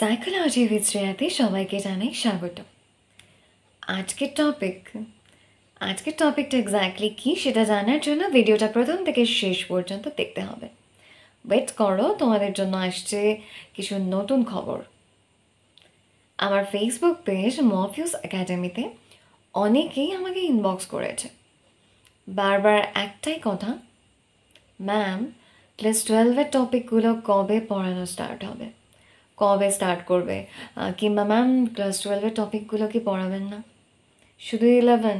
psychology with শ্রেয়াতে সবাইকে জানাই স্বাগত আজকের টপিক আজকের টপিকটা এক্স্যাক্টলি কী সেটা জানার জন্য ভিডিওটা প্রথম থেকে শেষ পর্যন্ত দেখতে হবে ওয়েট করো তোমাদের জন্য আসছে কিছু নতুন খবর আমার ফেসবুক পেজ মফিউস একাডেমিতে অনেকেই আমাকে ইনবক্স করেছে বারবার একটাই কথা ম্যাম ক্লাস টুয়েলভের টপিকগুলো কবে পড়ানো স্টার্ট হবে কবে স্টার্ট করবে কিংবা ম্যাম ক্লাস টুয়েলভের টপিকগুলো কি পড়াবেন না শুধু ইলেভেন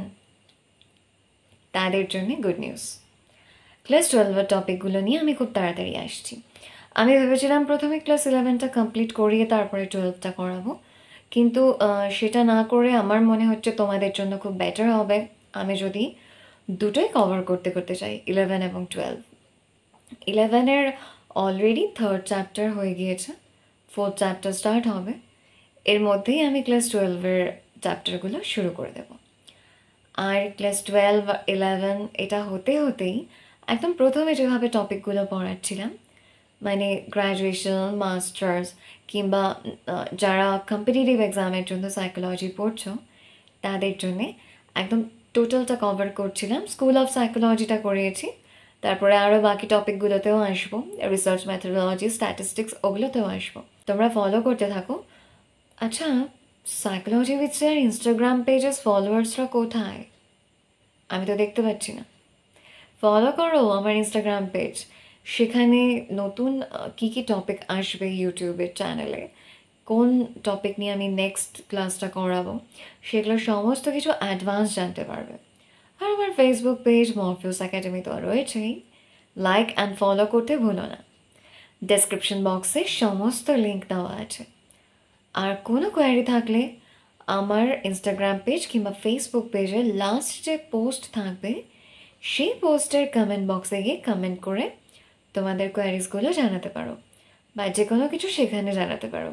তাদের জন্যে গুড নিউজ ক্লাস টুয়েলভের টপিকগুলো নিয়ে আমি খুব তাড়াতাড়ি আসছি আমি ভেবেছিলাম প্রথমে ক্লাস ইলেভেনটা কমপ্লিট করিয়ে তারপরে টুয়েলভটা করাবো কিন্তু সেটা না করে আমার মনে হচ্ছে তোমাদের জন্য খুব বেটার হবে আমি যদি দুটোই কভার করতে করতে চাই ইলেভেন এবং টুয়েলভ ইলেভেনের অলরেডি থার্ড চ্যাপ্টার হয়ে গিয়েছে ফোর্থ চ্যাপ্টার স্টার্ট হবে এর মধ্যেই আমি ক্লাস টুয়েলভের চ্যাপ্টারগুলো শুরু করে দেব আর ক্লাস টুয়েলভ ইলেভেন এটা হতে হতেই একদম প্রথমে যেভাবে টপিকগুলো পড়াচ্ছিলাম মানে গ্র্যাজুয়েশন মাস্টার্স কিংবা যারা কম্পিটিটিভ এক্সামের জন্য সাইকোলজি পড়ছো তাদের জন্যে একদম টোটালটা কভার করছিলাম স্কুল অফ সাইকোলজিটা করিয়েছি তারপরে আরও বাকি টপিকগুলোতেও আসবো রিসার্চ ম্যাথোলজি স্ট্যাটিস্টিক্স ওগুলোতেও আসবো তোমরা ফলো করতে থাকো আচ্ছা সাইকোলজি উইথসের ইনস্টাগ্রাম পেজেস ফলোয়ার্সরা কোথায় আমি তো দেখতে পাচ্ছি না ফলো করো আমার ইনস্টাগ্রাম পেজ সেখানে নতুন কি কি টপিক আসবে ইউটিউবের চ্যানেলে কোন টপিক নিয়ে আমি নেক্সট ক্লাসটা করাবো সেগুলো সমস্ত কিছু অ্যাডভান্স জানতে পারবে আমার ফেসবুক পেজ মরফিউস একাডেমি তো রয়েছেই লাইক অ্যান্ড ফলো করতে ভুলো না ডেসক্রিপশন বক্সে সমস্ত লিঙ্ক দেওয়া আছে আর কোনো কোয়ারি থাকলে আমার ইনস্টাগ্রাম পেজ কিংবা ফেসবুক পেজে লাস্ট যে পোস্ট থাকবে সেই পোস্টের কমেন্ট বক্সে গিয়ে কমেন্ট করে তোমাদের কোয়ারিজগুলো জানাতে পারো বা যে কোনো কিছু সেখানে জানাতে পারো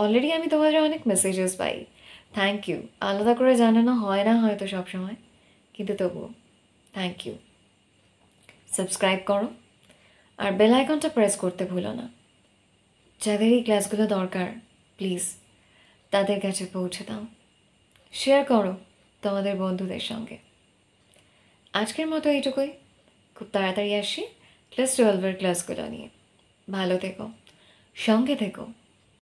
অলরেডি আমি তোমাদের অনেক মেসেজেস পাই থ্যাংক ইউ আলাদা করে জানানো হয় না হয়তো সবসময় কিন্তু তবুও থ্যাংক ইউ সাবস্ক্রাইব করো আর বেল আইকনটা প্রেস করতে ভুলো না যাদের এই ক্লাসগুলো দরকার প্লিজ তাদের কাছে পৌঁছে দাও শেয়ার করো তোমাদের বন্ধুদের সঙ্গে আজকের মতো এইটুকুই খুব তাড়াতাড়ি আসি ক্লাস টুয়েলভের ক্লাসগুলো নিয়ে ভালো থেকো সঙ্গে থেকো